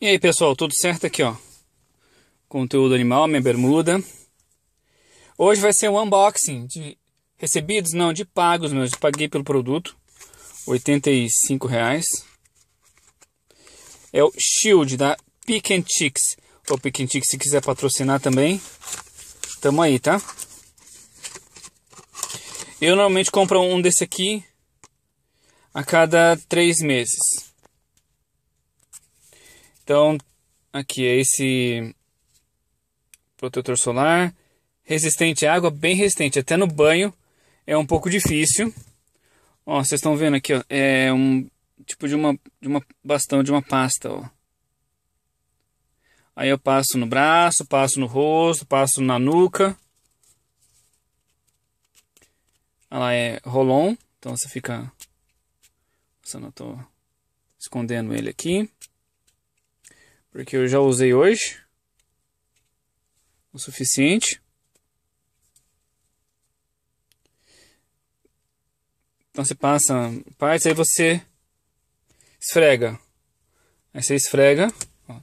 E aí pessoal, tudo certo aqui ó? Conteúdo animal, minha bermuda. Hoje vai ser um unboxing de recebidos, não, de pagos meus. Eu paguei pelo produto, R$85 reais. É o Shield da Pick and Chicks. O Pick and Chicks, se quiser patrocinar também, tamo aí, tá? Eu normalmente compro um desse aqui a cada três meses. Então, aqui é esse protetor solar. Resistente à água, bem resistente. Até no banho é um pouco difícil. Ó, vocês estão vendo aqui, ó. É um tipo de uma, de uma bastão, de uma pasta, ó. Aí eu passo no braço, passo no rosto, passo na nuca. Ela é rolon, então você fica... Você não tô escondendo ele aqui porque eu já usei hoje o suficiente. Então você passa partes, aí você esfrega. Aí você esfrega. ó,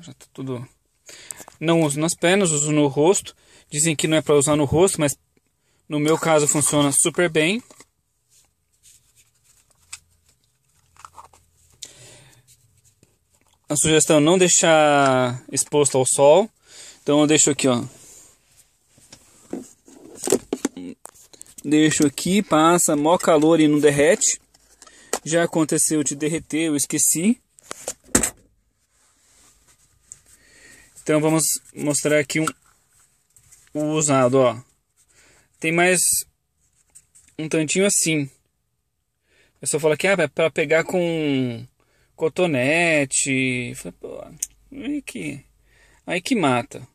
já tá tudo. Não uso nas pernas, uso no rosto. Dizem que não é para usar no rosto, mas no meu caso funciona super bem. a sugestão é não deixar exposto ao sol. Então eu deixo aqui, ó. Deixo aqui, passa, mó calor e não derrete. Já aconteceu de derreter, eu esqueci. Então vamos mostrar aqui um o usado, ó. Tem mais um tantinho assim. Eu é só falo que ah, é para pegar com cotonete. Falei, pô, aí que, aí que mata.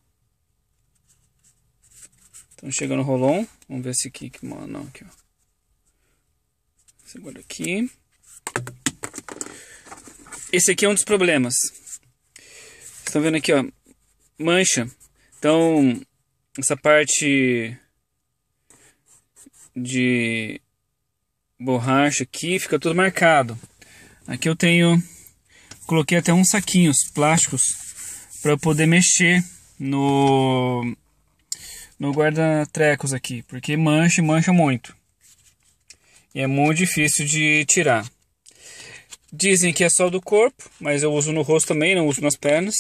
Então chega no rolon. Vamos ver esse aqui que mano. Aqui, ó. Segura aqui. Esse aqui é um dos problemas. Vocês estão vendo aqui, ó. Mancha. Então, essa parte de borracha aqui fica tudo marcado. Aqui eu tenho Coloquei até uns saquinhos plásticos para poder mexer no no guarda-trecos aqui, porque mancha e mancha muito. E é muito difícil de tirar. Dizem que é só do corpo, mas eu uso no rosto também, não uso nas pernas.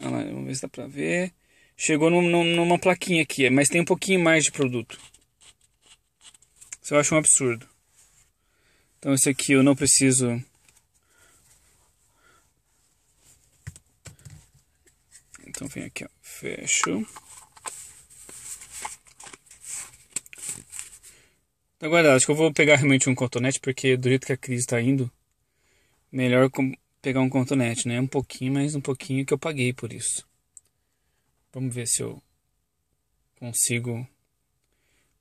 Olha lá, vamos ver se dá para ver. Chegou numa plaquinha aqui, mas tem um pouquinho mais de produto. Isso eu acho um absurdo. Então esse aqui eu não preciso Então vem aqui, ó. fecho. Então, Agora acho que eu vou pegar realmente um cotonete, porque do jeito que a crise está indo, melhor pegar um cotonete, né? Um pouquinho, mas um pouquinho que eu paguei por isso. Vamos ver se eu consigo.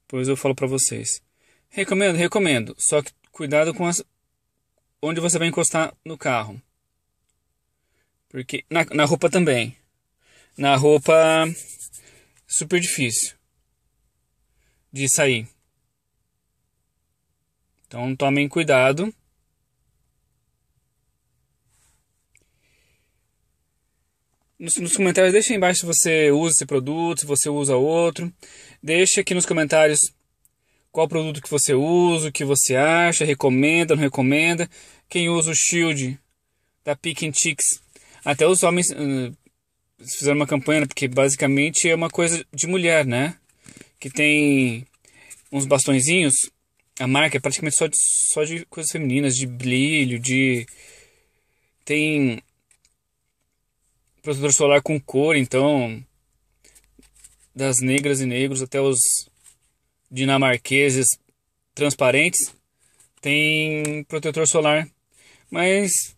Depois eu falo para vocês. Recomendo, recomendo. Só que Cuidado com as, onde você vai encostar no carro. Porque na, na roupa também. Na roupa super difícil de sair. Então tomem cuidado. Nos, nos, comentários, deixa embaixo se você usa esse produto, se você usa outro. Deixa aqui nos comentários qual produto que você usa, o que você acha, recomenda, não recomenda. Quem usa o Shield da Picking Chicks, até os homens uh, fizeram uma campanha, né, porque basicamente é uma coisa de mulher, né? Que tem uns bastõezinhos, a marca é praticamente só de, só de coisas femininas, de brilho, de... Tem protetor solar com cor, então das negras e negros até os dinamarqueses transparentes tem protetor solar. Mas,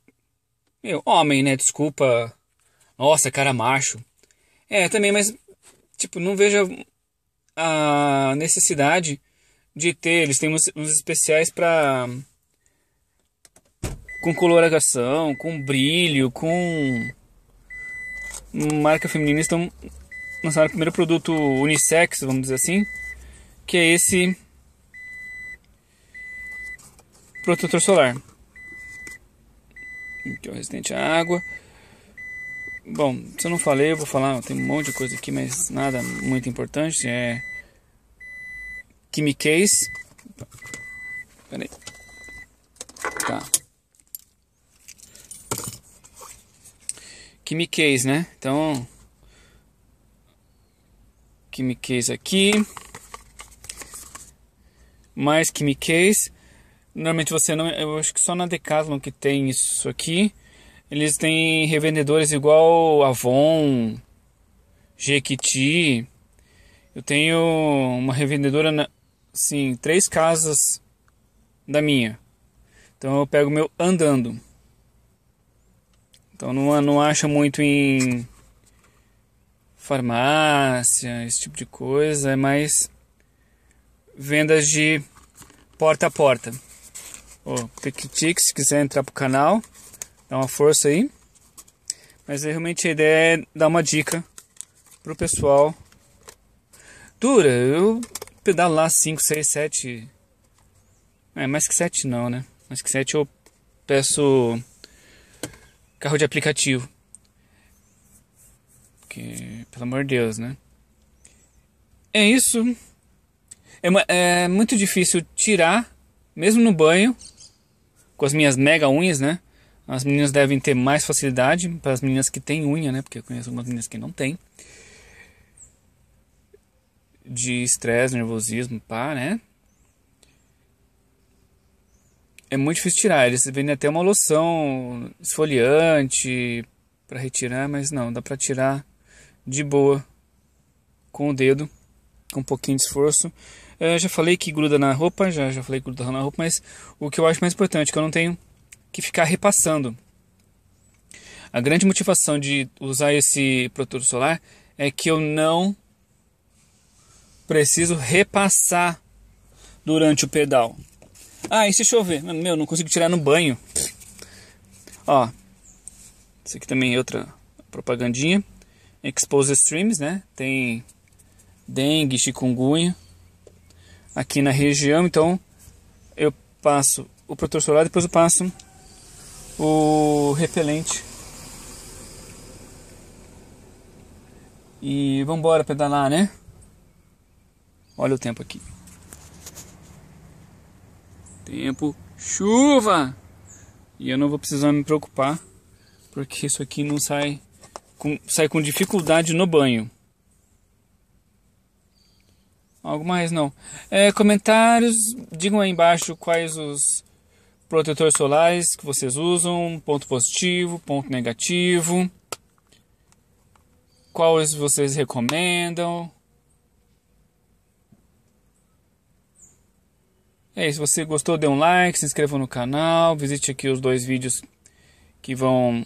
meu, homem, né? Desculpa. Nossa, cara macho. É, também, mas, tipo, não vejo a necessidade de ter. Eles têm uns, uns especiais para com coloração, com brilho, com marca feminina. estão lançando o primeiro produto unissex, vamos dizer assim, que é esse protetor solar. Aqui é o resistente à é água. Bom, se eu não falei, eu vou falar, tem um monte de coisa aqui, mas nada muito importante. É Pera aí Tá. Case né? Então, Case aqui mais que Normalmente você não. Eu acho que só na Decathlon que tem isso aqui. Eles têm revendedores igual Avon, Jequiti. Eu tenho uma revendedora, na, assim, três casas da minha. Então eu pego meu andando. Então não, não acha muito em farmácia, esse tipo de coisa. É mais vendas de porta a porta. O oh, Click se quiser entrar pro canal, dá uma força aí. Mas realmente a ideia é dar uma dica pro pessoal. Dura, eu pedalo lá 5, 6, 7. É, mais que 7 não, né? Mais que 7 eu peço carro de aplicativo. Que, pelo amor de Deus, né? É isso. É, é muito difícil tirar, mesmo no banho, com as minhas mega unhas, né? As meninas devem ter mais facilidade para as meninas que têm unha, né? Porque eu conheço algumas meninas que não têm. De estresse, nervosismo, pá, né? É muito difícil tirar. Eles vendem até uma loção esfoliante para retirar, mas não, dá para tirar de boa com o dedo, com um pouquinho de esforço. Eu já falei que gruda na roupa, já, já falei que gruda na roupa, mas o que eu acho mais importante é que eu não tenho que ficar repassando. A grande motivação de usar esse protetor solar é que eu não preciso repassar durante o pedal. Ah, e se chover? Meu, não consigo tirar no banho. Ó, isso aqui também é outra propagandinha. Expose Streams, né? Tem dengue, chikungunya aqui na região, então eu passo o protetor solar, depois eu passo o repelente. E vamos embora pedalar, né? Olha o tempo aqui. Tempo chuva. E eu não vou precisar me preocupar, porque isso aqui não sai com, sai com dificuldade no banho. Algo mais não. É, comentários, digam aí embaixo quais os protetores solares que vocês usam, ponto positivo, ponto negativo, quais vocês recomendam. É isso, se você gostou, dê um like, se inscreva no canal, visite aqui os dois vídeos que vão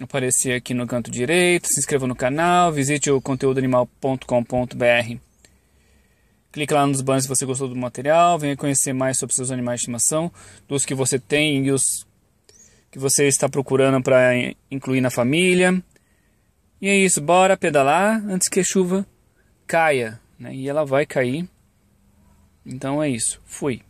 aparecer aqui no canto direito, se inscreva no canal, visite o conteúdoanimal.com.br Clique lá nos banners se você gostou do material, venha conhecer mais sobre seus animais de estimação, dos que você tem e os que você está procurando para incluir na família. E é isso, bora pedalar antes que a chuva caia, né? E ela vai cair. Então é isso. Fui.